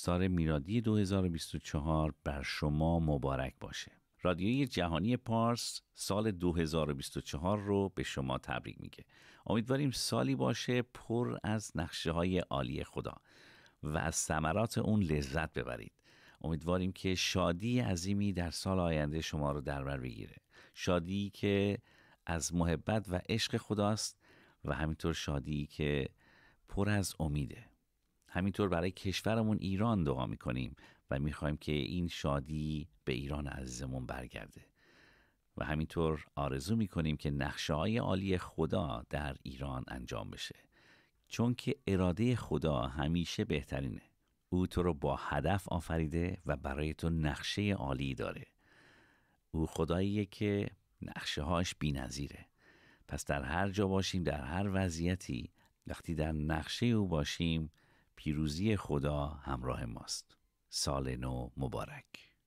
سال میرادی 2024 بر شما مبارک باشه. رادیوی جهانی پارس سال 2024 رو به شما تبریک میگه. امیدواریم سالی باشه پر از نقشه های عالی خدا و از ثمرات اون لذت ببرید. امیدواریم که شادی عظیمی در سال آینده شما رو در بر بگیره. شادی که از محبت و عشق خداست و همینطور شادی که پر از امیده. همینطور برای کشورمون ایران دعا میکنیم و میخوایم که این شادی به ایران عزیزمون برگرده و همینطور آرزو میکنیم که نقشه های عالی خدا در ایران انجام بشه چون که اراده خدا همیشه بهترینه او تو رو با هدف آفریده و برای تو نقشه عالی داره او خداییه که نقشه هاش بی پس در هر جا باشیم در هر وضعیتی وقتی در نقشه او باشیم پیروزی خدا همراه ماست سال نو مبارک